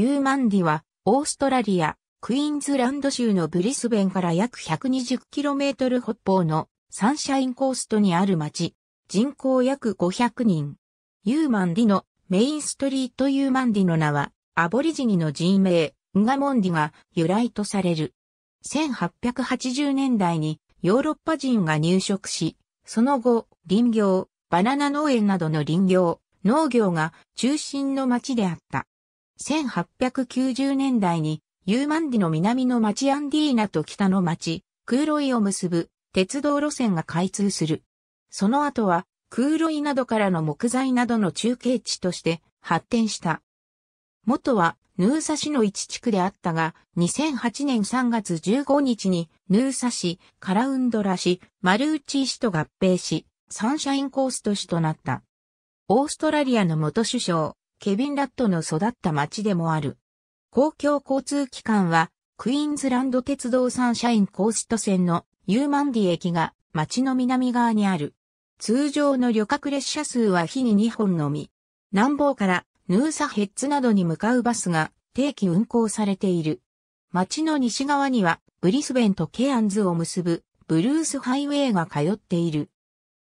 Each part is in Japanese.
ユーマンディは、オーストラリア、クイーンズランド州のブリスベンから約 120km 北方のサンシャインコーストにある町、人口約500人。ユーマンディのメインストリートユーマンディの名は、アボリジニの人名、ンガモンディが由来とされる。1880年代にヨーロッパ人が入植し、その後、林業、バナナ農園などの林業、農業が中心の町であった。1890年代に、ユーマンディの南の町アンディーナと北の町、クーロイを結ぶ鉄道路線が開通する。その後は、クーロイなどからの木材などの中継地として発展した。元は、ヌーサ市の一地区であったが、2008年3月15日に、ヌーサ市、カラウンドラ市、マルーチー市と合併し、サンシャインコースト市となった。オーストラリアの元首相、ケビン・ラットの育った町でもある。公共交通機関は、クイーンズランド鉄道サンシャインコースト線のユーマンディ駅が町の南側にある。通常の旅客列車数は日に2本のみ。南方からヌーサヘッツなどに向かうバスが定期運行されている。町の西側にはブリスベンとケアンズを結ぶブルースハイウェイが通っている。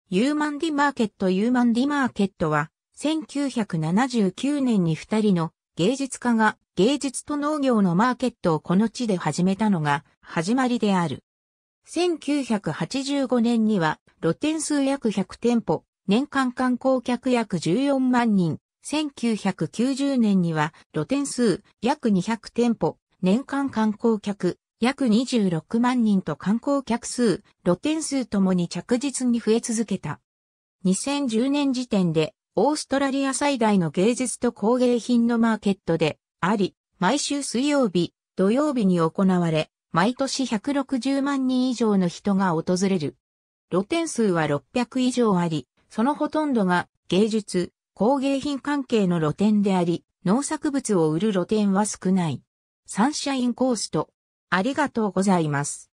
ユーマンディマーケットユーマンディマーケットは1979年に二人の芸術家が芸術と農業のマーケットをこの地で始めたのが始まりである。1985年には露店数約100店舗、年間観光客約14万人。1990年には露店数約200店舗、年間観光客約26万人と観光客数、露店数ともに着実に増え続けた。2010年時点でオーストラリア最大の芸術と工芸品のマーケットであり、毎週水曜日、土曜日に行われ、毎年160万人以上の人が訪れる。露店数は600以上あり、そのほとんどが芸術、工芸品関係の露店であり、農作物を売る露店は少ない。サンシャインコースト。ありがとうございます。